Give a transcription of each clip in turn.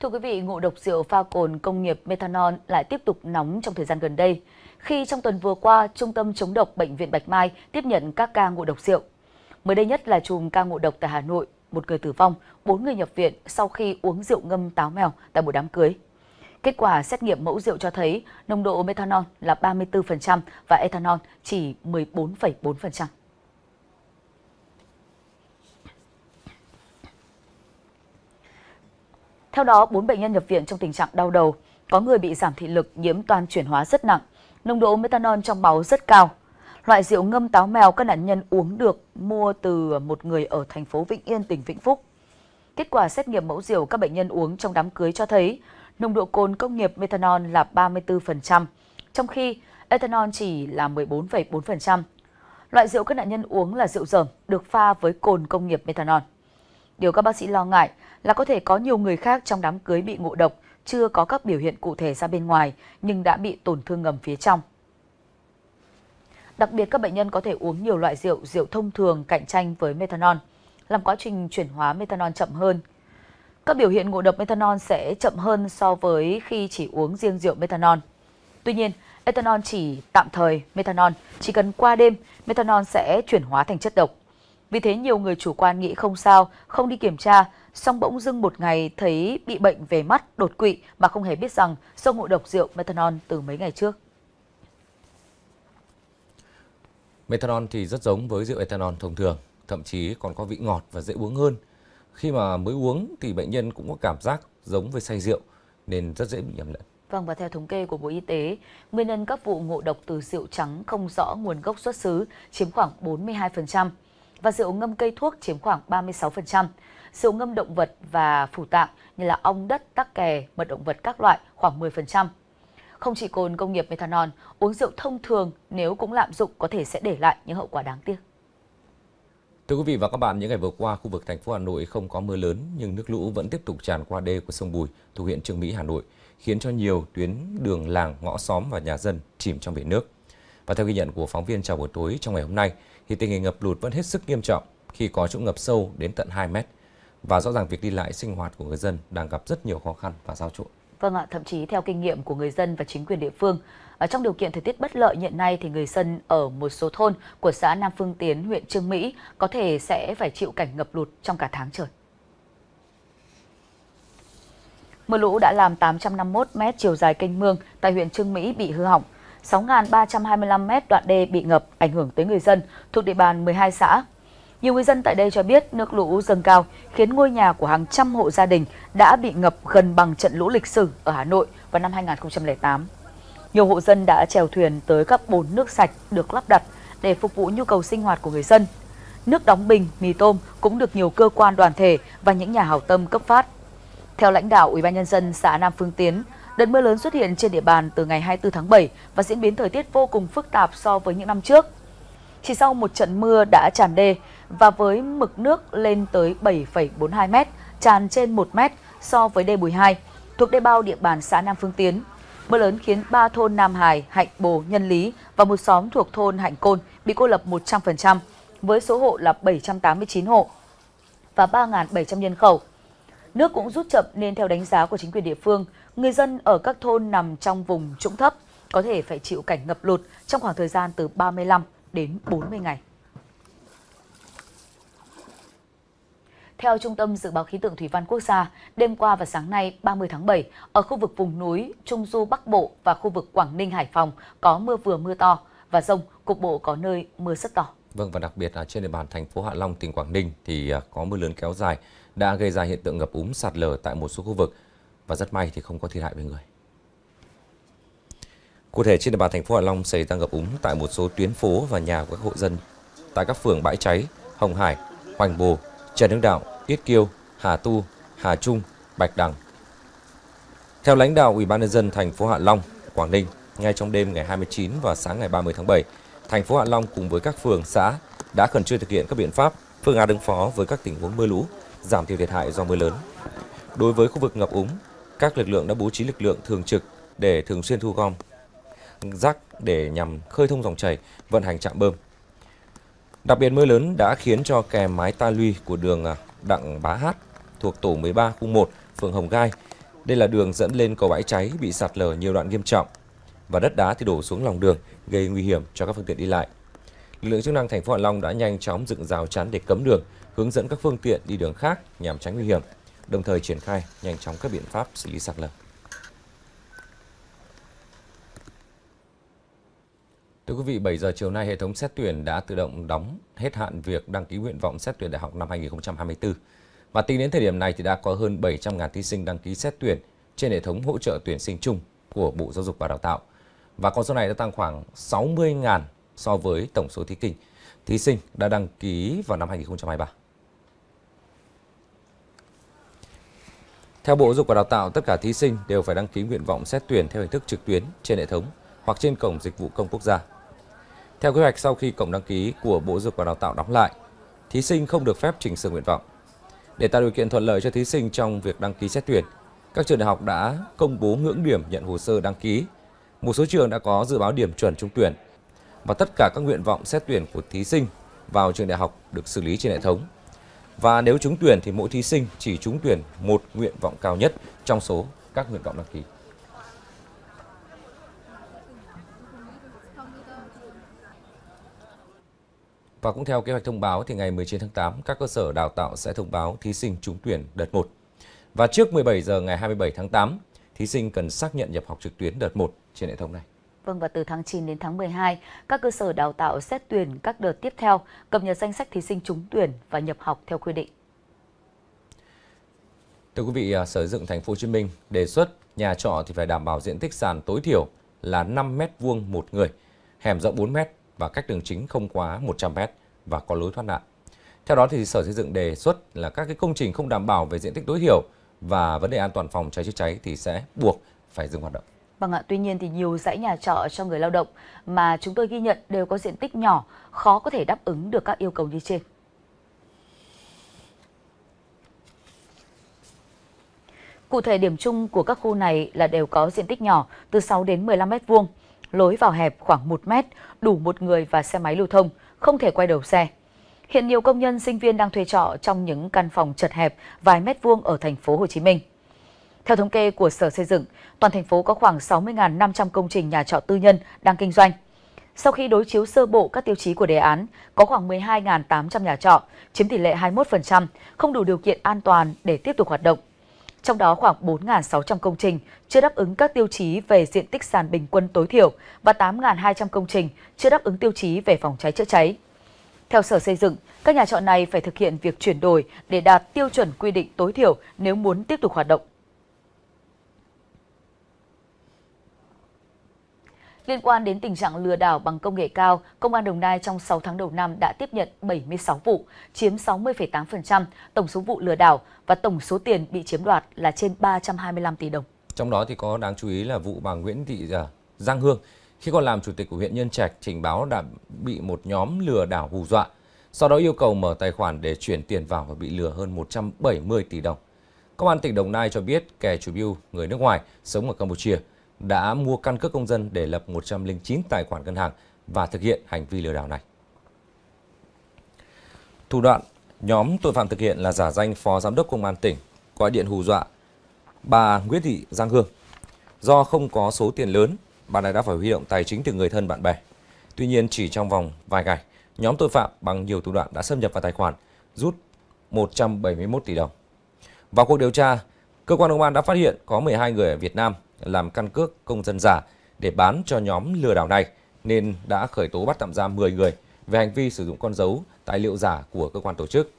Thưa quý vị, ngộ độc rượu pha cồn công nghiệp methanol lại tiếp tục nóng trong thời gian gần đây, khi trong tuần vừa qua, Trung tâm chống độc Bệnh viện Bạch Mai tiếp nhận các ca ngộ độc rượu. Mới đây nhất là chùm ca ngộ độc tại Hà Nội, một người tử vong, bốn người nhập viện sau khi uống rượu ngâm táo mèo tại một đám cưới. Kết quả xét nghiệm mẫu rượu cho thấy nồng độ methanol là 34% và ethanol chỉ 14,4%. Theo đó, 4 bệnh nhân nhập viện trong tình trạng đau đầu, có người bị giảm thị lực nhiễm toan chuyển hóa rất nặng, nồng độ methanol trong máu rất cao. Loại rượu ngâm táo mèo các nạn nhân uống được mua từ một người ở thành phố Vĩnh Yên, tỉnh Vĩnh Phúc. Kết quả xét nghiệm mẫu rượu các bệnh nhân uống trong đám cưới cho thấy nồng độ cồn công nghiệp methanol là 34%, trong khi ethanol chỉ là 14,4%. Loại rượu các nạn nhân uống là rượu rẩm được pha với cồn công nghiệp methanol. Điều các bác sĩ lo ngại là có thể có nhiều người khác trong đám cưới bị ngộ độc, chưa có các biểu hiện cụ thể ra bên ngoài nhưng đã bị tổn thương ngầm phía trong. Đặc biệt các bệnh nhân có thể uống nhiều loại rượu, rượu thông thường cạnh tranh với methanol, làm quá trình chuyển hóa methanol chậm hơn. Các biểu hiện ngộ độc methanol sẽ chậm hơn so với khi chỉ uống riêng rượu methanol. Tuy nhiên, ethanol chỉ tạm thời methanol, chỉ cần qua đêm methanol sẽ chuyển hóa thành chất độc. Vì thế nhiều người chủ quan nghĩ không sao, không đi kiểm tra, xong bỗng dưng một ngày thấy bị bệnh về mắt, đột quỵ mà không hề biết rằng do ngộ độc rượu methanol từ mấy ngày trước. Methanol thì rất giống với rượu ethanol thông thường, thậm chí còn có vị ngọt và dễ uống hơn. Khi mà mới uống thì bệnh nhân cũng có cảm giác giống với say rượu nên rất dễ bị nhầm lẫn. Vâng và theo thống kê của Bộ Y tế, nguyên nhân các vụ ngộ độc từ rượu trắng không rõ nguồn gốc xuất xứ chiếm khoảng 42% và rượu ngâm cây thuốc chiếm khoảng 36%. Rượu ngâm động vật và phủ tạng như là ong đất, tắc kè, mật động vật các loại khoảng 10%. Không chỉ cồn công nghiệp methanol, uống rượu thông thường nếu cũng lạm dụng có thể sẽ để lại những hậu quả đáng tiếc. Thưa quý vị và các bạn, những ngày vừa qua, khu vực thành phố Hà Nội không có mưa lớn nhưng nước lũ vẫn tiếp tục tràn qua đê của sông Bùi thuộc huyện Trương Mỹ, Hà Nội, khiến cho nhiều tuyến đường làng, ngõ xóm và nhà dân chìm trong biển nước. Và theo ghi nhận của phóng viên chào buổi tối trong ngày hôm nay, thì tình hình ngập lụt vẫn hết sức nghiêm trọng khi có chỗ ngập sâu đến tận 2 mét. Và rõ ràng việc đi lại sinh hoạt của người dân đang gặp rất nhiều khó khăn và giao trộn. Vâng ạ, thậm chí theo kinh nghiệm của người dân và chính quyền địa phương, ở trong điều kiện thời tiết bất lợi hiện nay thì người dân ở một số thôn của xã Nam Phương Tiến, huyện Trương Mỹ có thể sẽ phải chịu cảnh ngập lụt trong cả tháng trời. Mưa lũ đã làm 851 mét chiều dài kênh mương tại huyện Trương Mỹ bị hư hỏng, 6.325 m đoạn đê bị ngập ảnh hưởng tới người dân thuộc địa bàn 12 xã. Nhiều người dân tại đây cho biết nước lũ dâng cao khiến ngôi nhà của hàng trăm hộ gia đình đã bị ngập gần bằng trận lũ lịch sử ở Hà Nội vào năm 2008. Nhiều hộ dân đã trèo thuyền tới các bồn nước sạch được lắp đặt để phục vụ nhu cầu sinh hoạt của người dân. Nước đóng bình, mì tôm cũng được nhiều cơ quan đoàn thể và những nhà hảo tâm cấp phát. Theo lãnh đạo Ủy ban nhân dân xã Nam Phương Tiến, đợt mưa lớn xuất hiện trên địa bàn từ ngày 24 tháng 7 và diễn biến thời tiết vô cùng phức tạp so với những năm trước. Chỉ sau một trận mưa đã tràn đê và với mực nước lên tới 7,42 m, tràn trên 1 m so với đê Bùi 2, thuộc đê bao địa bàn xã Nam Phương Tiến. Mưa lớn khiến ba thôn Nam Hải, Hạnh Bồ, Nhân Lý và một xóm thuộc thôn Hạnh Côn bị cô lập 100%, với số hộ là 789 hộ và 3.700 nhân khẩu. Nước cũng rút chậm nên theo đánh giá của chính quyền địa phương, người dân ở các thôn nằm trong vùng trũng thấp có thể phải chịu cảnh ngập lụt trong khoảng thời gian từ 35 đến 40 ngày. Theo Trung tâm Dự báo Khí tượng Thủy văn Quốc gia, đêm qua và sáng nay 30 tháng 7, ở khu vực vùng núi Trung Du Bắc Bộ và khu vực Quảng Ninh Hải Phòng có mưa vừa mưa to và rông, cục bộ có nơi mưa rất to. Vâng và đặc biệt là trên địa bàn thành phố Hạ Long, tỉnh Quảng Ninh thì à, có mưa lớn kéo dài đã gây ra hiện tượng ngập úng sạt lở tại một số khu vực và rất may thì không có thiệt hại về người. Cụ thể trên địa bàn thành phố Hạ Long xảy ra ngập úng tại một số tuyến phố và nhà của các hộ dân tại các phường Bãi Cháy, Hồng Hải, Hoành Bồ, Trần Hưng Đạo, Yết Kiêu, Hà Tu, Hà Trung, Bạch Đằng. Theo lãnh đạo Ủy ban nhân dân thành phố Hạ Long, Quảng Ninh, ngay trong đêm ngày 29 và sáng ngày 30 tháng 7, thành phố Hạ Long cùng với các phường, xã đã khẩn trương thực hiện các biện pháp, phương án ứng phó với các tình huống mưa lũ, giảm thiểu thiệt hại do mưa lớn. Đối với khu vực ngập úng, các lực lượng đã bố trí lực lượng thường trực để thường xuyên thu gom rác để nhằm khơi thông dòng chảy, vận hành trạm bơm. Đặc biệt mưa lớn đã khiến cho kè mái ta luy của đường à, Đặng Bá Hát thuộc tổ 13 khu 1, phường Hồng Gai. Đây là đường dẫn lên cầu bãi cháy bị sạt lở nhiều đoạn nghiêm trọng và đất đá thì đổ xuống lòng đường, gây nguy hiểm cho các phương tiện đi lại. Lực lượng chức năng thành phố Hạ Long đã nhanh chóng dựng rào chắn để cấm đường, hướng dẫn các phương tiện đi đường khác nhằm tránh nguy hiểm, đồng thời triển khai nhanh chóng các biện pháp xử lý sạt lở. Thưa quý vị, 7 giờ chiều nay hệ thống xét tuyển đã tự động đóng hết hạn việc đăng ký nguyện vọng xét tuyển đại học năm 2024. Và tính đến thời điểm này thì đã có hơn 700.000 thí sinh đăng ký xét tuyển trên hệ thống hỗ trợ tuyển sinh chung của Bộ Giáo dục và Đào tạo và con số này đã tăng khoảng 60.000 so với tổng số thí sinh thí sinh đã đăng ký vào năm 2023. Theo Bộ Giáo dục và Đào tạo, tất cả thí sinh đều phải đăng ký nguyện vọng xét tuyển theo hình thức trực tuyến trên hệ thống hoặc trên cổng dịch vụ công quốc gia. Theo kế hoạch sau khi cổng đăng ký của Bộ Giáo dục và Đào tạo đóng lại, thí sinh không được phép chỉnh sửa nguyện vọng. Để tạo điều kiện thuận lợi cho thí sinh trong việc đăng ký xét tuyển, các trường đại học đã công bố ngưỡng điểm nhận hồ sơ đăng ký một số trường đã có dự báo điểm chuẩn trúng tuyển và tất cả các nguyện vọng xét tuyển của thí sinh vào trường đại học được xử lý trên hệ thống. Và nếu trúng tuyển thì mỗi thí sinh chỉ trúng tuyển một nguyện vọng cao nhất trong số các nguyện vọng đăng ký. Và cũng theo kế hoạch thông báo thì ngày 19 tháng 8 các cơ sở đào tạo sẽ thông báo thí sinh trúng tuyển đợt 1. Và trước 17 giờ ngày 27 tháng 8, thí sinh cần xác nhận nhập học trực tuyến đợt 1 trên hệ thống này. Vâng và từ tháng 9 đến tháng 12, các cơ sở đào tạo xét tuyển các đợt tiếp theo, cập nhật danh sách thí sinh trúng tuyển và nhập học theo quy định. Thưa quý vị, à, Sở Dựng Thành phố Hồ Chí Minh đề xuất nhà trọ thì phải đảm bảo diện tích sàn tối thiểu là 5 m vuông một người, hẻm rộng 4 m và cách đường chính không quá 100 m và có lối thoát nạn. Theo đó thì Sở Xây dựng đề xuất là các cái công trình không đảm bảo về diện tích tối thiểu và vấn đề an toàn phòng cháy chữa cháy thì sẽ buộc phải dừng hoạt động. Vâng ạ, tuy nhiên thì nhiều dãy nhà trọ cho người lao động mà chúng tôi ghi nhận đều có diện tích nhỏ, khó có thể đáp ứng được các yêu cầu như trên. Cụ thể điểm chung của các khu này là đều có diện tích nhỏ, từ 6 đến 15 mét vuông, lối vào hẹp khoảng 1 mét, đủ một người và xe máy lưu thông, không thể quay đầu xe. Hiện nhiều công nhân sinh viên đang thuê trọ trong những căn phòng chật hẹp vài mét vuông ở thành phố Hồ Chí Minh. Theo thống kê của Sở Xây dựng, toàn thành phố có khoảng 60.500 công trình nhà trọ tư nhân đang kinh doanh. Sau khi đối chiếu sơ bộ các tiêu chí của đề án, có khoảng 12.800 nhà trọ, chiếm tỷ lệ 21%, không đủ điều kiện an toàn để tiếp tục hoạt động. Trong đó khoảng 4.600 công trình chưa đáp ứng các tiêu chí về diện tích sàn bình quân tối thiểu và 8.200 công trình chưa đáp ứng tiêu chí về phòng cháy chữa cháy. Theo Sở Xây dựng, các nhà trọ này phải thực hiện việc chuyển đổi để đạt tiêu chuẩn quy định tối thiểu nếu muốn tiếp tục hoạt động. Liên quan đến tình trạng lừa đảo bằng công nghệ cao, Công an Đồng Nai trong 6 tháng đầu năm đã tiếp nhận 76 vụ, chiếm 60,8% tổng số vụ lừa đảo và tổng số tiền bị chiếm đoạt là trên 325 tỷ đồng. Trong đó thì có đáng chú ý là vụ bà Nguyễn Thị à, Giang Hương khi còn làm chủ tịch của huyện Nhân Trạch trình báo đã bị một nhóm lừa đảo hù dọa, sau đó yêu cầu mở tài khoản để chuyển tiền vào và bị lừa hơn 170 tỷ đồng. Công an tỉnh Đồng Nai cho biết kẻ chủ mưu người nước ngoài sống ở Campuchia đã mua căn cước công dân để lập 109 tài khoản ngân hàng và thực hiện hành vi lừa đảo này. Thủ đoạn nhóm tội phạm thực hiện là giả danh phó giám đốc công an tỉnh gọi điện hù dọa bà Nguyễn Thị Giang Hương. Do không có số tiền lớn, bà này đã phải huy động tài chính từ người thân bạn bè. Tuy nhiên chỉ trong vòng vài ngày, nhóm tội phạm bằng nhiều thủ đoạn đã xâm nhập vào tài khoản, rút 171 tỷ đồng. Vào cuộc điều tra, cơ quan công an đã phát hiện có 12 người ở Việt Nam làm căn cước công dân giả để bán cho nhóm lừa đảo này nên đã khởi tố bắt tạm giam 10 người về hành vi sử dụng con dấu, tài liệu giả của cơ quan tổ chức.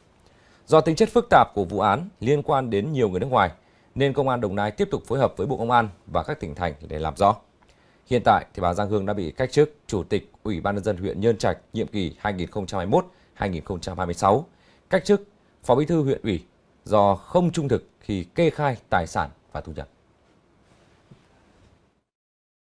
Do tính chất phức tạp của vụ án liên quan đến nhiều người nước ngoài nên công an Đồng Nai tiếp tục phối hợp với Bộ Công an và các tỉnh thành để làm rõ. Hiện tại thì bà Giang Hương đã bị cách chức Chủ tịch Ủy ban nhân dân huyện Nhơn Trạch nhiệm kỳ 2021-2026, cách chức Phó Bí thư huyện ủy do không trung thực khi kê khai tài sản và thu nhập.